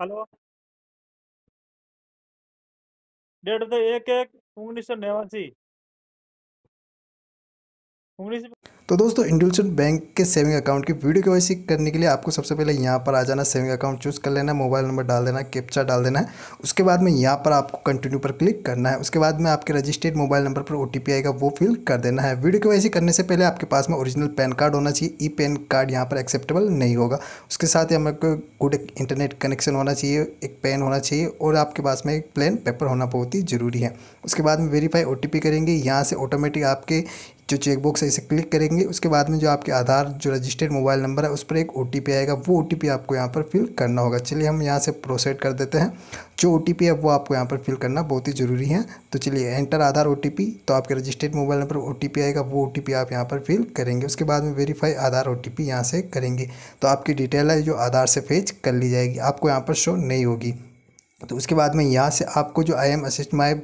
hello date तो एक एक उन्नीस सौ नवासी उन्नीस तो दोस्तों इंडुलसेंट बैंक के सेविंग अकाउंट की वीडियो के वैसे करने के लिए आपको सबसे पहले यहाँ पर आ जाना सेविंग अकाउंट चूज़ कर लेना मोबाइल नंबर डाल देना कैप्चा डाल देना है उसके बाद में यहाँ पर आपको कंटिन्यू पर क्लिक करना है उसके बाद में आपके रजिस्टर्ड मोबाइल नंबर पर ओ आएगा वो फिल कर देना है वीडियो के वैसे करने से पहले आपके पास में ओरिजिनल पैन कार्ड होना चाहिए ई पैन कार्ड यहाँ पर एक्सेप्टेबल नहीं होगा उसके साथ ही हमें गुड इंटरनेट कनेक्शन होना चाहिए एक पेन होना चाहिए और आपके पास में एक प्लेन पेपर होना बहुत ही ज़रूरी है उसके बाद में वेरीफाई ओ करेंगे यहाँ से ऑटोमेटिक आपके जो चेकबॉक्स है इसे क्लिक करेंगे उसके बाद में जो आपके आधार जो रजिस्टर्ड मोबाइल नंबर है उस पर एक ओ आएगा वो ओ आपको यहाँ पर फिल करना होगा चलिए हम यहाँ से प्रोसेड कर देते हैं जो ओ है वो आपको यहाँ पर फिल करना बहुत ही ज़रूरी है तो चलिए एंटर आधार ओ तो आपके रजिस्टर्ड मोबाइल नंबर ओ आएगा वो ओ आप यहाँ पर फिल करेंगे उसके बाद में वेरीफाई आधार ओ टी यहाँ से करेंगे तो आपकी डिटेल है जो आधार से फेज कर ली जाएगी आपको यहाँ पर शो नहीं होगी तो उसके बाद में यहाँ से आपको जो I am assist my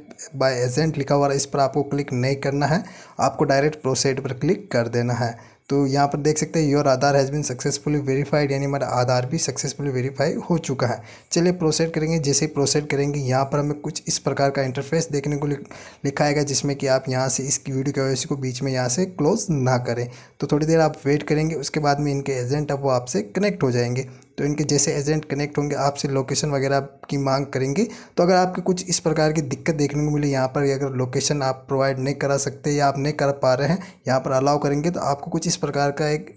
by agent लिखा हुआ है इस पर आपको क्लिक नहीं करना है आपको डायरेक्ट प्रोसेड पर क्लिक कर देना है तो यहाँ पर देख सकते हैं your Aadhaar has been successfully verified यानी हमारा आधार भी सक्सेसफुली वेरीफाई हो चुका है चलिए प्रोसेड करेंगे जैसे ही प्रोसेड करेंगे यहाँ पर हमें कुछ इस प्रकार का इंटरफेस देखने को लिखा आएगा जिसमें कि आप यहाँ से इस वीडियो के वैसी को बीच में यहाँ से क्लोज ना करें तो थोड़ी देर आप वेट करेंगे उसके बाद में इनके एजेंट अब वो आपसे कनेक्ट हो जाएंगे तो इनके जैसे एजेंट कनेक्ट होंगे आपसे लोकेशन वगैरह की मांग करेंगे तो अगर आपके कुछ इस प्रकार की दिक्कत देखने को मिली यहाँ पर अगर लोकेशन आप प्रोवाइड नहीं करा सकते या आप नहीं कर पा रहे हैं यहाँ पर अलाउ करेंगे तो आपको कुछ इस प्रकार का एक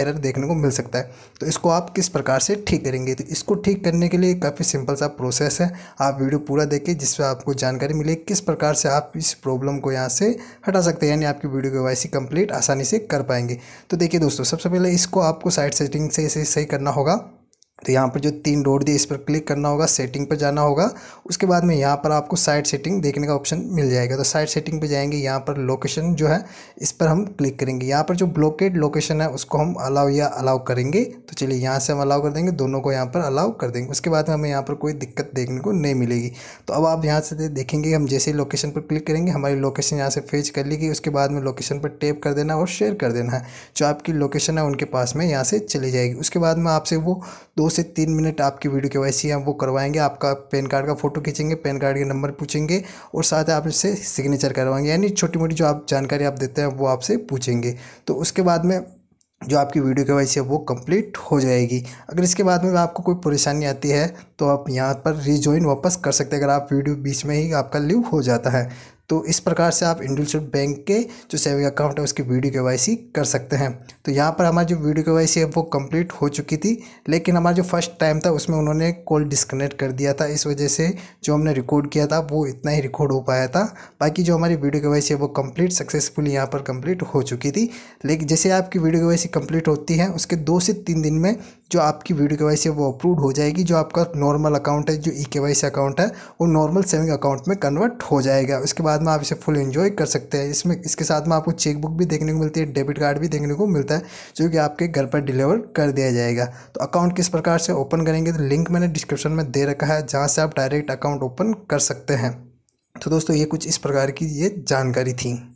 एरर देखने को मिल सकता है तो इसको आप किस प्रकार से ठीक करेंगे तो इसको ठीक करने के लिए काफ़ी सिंपल सा प्रोसेस है आप वीडियो पूरा देखें जिससे आपको जानकारी मिले किस प्रकार से आप इस प्रॉब्लम को यहाँ से हटा सकते हैं यानी आपकी वीडियो के वाई कंप्लीट आसानी से कर पाएंगे तो देखिए दोस्तों सबसे पहले इसको आपको साइड सेटिंग से इसे सही करना होगा तो यहाँ पर जो तीन डोर दिए इस पर क्लिक करना होगा सेटिंग पर जाना होगा उसके बाद में यहाँ पर आपको साइड सेटिंग देखने का ऑप्शन मिल जाएगा तो साइड सेटिंग पर जाएंगे यहाँ पर लोकेशन जो है इस पर हम क्लिक करेंगे यहाँ पर जो ब्लॉकेड लोकेशन है उसको हम अलाउ या अलाउ करेंगे तो चलिए यहाँ से हम अलाउ कर देंगे दोनों को यहाँ पर अलाउ कर देंगे उसके बाद में हमें यहाँ पर कोई दिक्कत देखने को नहीं मिलेगी तो अब आप यहाँ से देखेंगे हम जैसे ही लोकेशन पर क्लिक करेंगे हमारी लोकेशन यहाँ से फेज कर ली गई उसके बाद में लोकेशन पर टेप कर देना और शेयर कर देना है जो आपकी लोकेशन है उनके पास में यहाँ से चली जाएगी उसके बाद में आपसे वो दो से तीन मिनट आपकी वीडियो के वैसी हम वो करवाएंगे आपका पैन कार्ड का फ़ोटो खींचेंगे पैन कार्ड के नंबर पूछेंगे और साथ ही आपसे सिग्नेचर करवाएंगे यानी छोटी मोटी जो आप जानकारी आप देते हैं वो आपसे पूछेंगे तो उसके बाद में जो आपकी वीडियो के वैसे वो कंप्लीट हो जाएगी अगर इसके बाद में आपको कोई परेशानी आती है तो आप यहाँ पर रिजॉइन वापस कर सकते हैं अगर आप वीडियो बीच में ही आपका लीव हो जाता है तो इस प्रकार से आप इंडलसूट बैंक के जो सेविंग अकाउंट है उसकी वीडियो के वाई कर सकते हैं तो यहाँ पर हमारी जो वीडियो के वाई है वो कम्प्लीट हो चुकी थी लेकिन हमारा जो फर्स्ट टाइम था उसमें उन्होंने कॉल डिस्कनेक्ट कर दिया था इस वजह से जो हमने रिकॉर्ड किया था वो इतना ही रिकॉर्ड हो पाया था बाकी जो हमारी वीडियो के वाई है वो कम्प्लीट सक्सेसफुल यहाँ पर कम्प्लीट हो चुकी थी लेकिन जैसे आपकी वीडियो के वाई कम्प्लीट होती है उसके दो से तीन दिन में जो आपकी वीडियो के वाई है वो अप्रूव हो जाएगी जो आपका नॉर्मल अकाउंट है जो ई के अकाउंट है वो नॉर्मल सेविंग अकाउंट में कन्वर्ट हो जाएगा उसके बाद साथ में आप इसे फुल इन्जॉय कर सकते हैं इसमें इसके साथ में आपको चेक बुक भी देखने को मिलती है डेबिट कार्ड भी देखने को मिलता है जो कि आपके घर पर डिलीवर कर दिया जाएगा तो अकाउंट किस प्रकार से ओपन करेंगे तो लिंक मैंने डिस्क्रिप्शन में दे रखा है जहाँ से आप डायरेक्ट अकाउंट ओपन कर सकते हैं तो दोस्तों ये कुछ इस प्रकार की ये जानकारी थी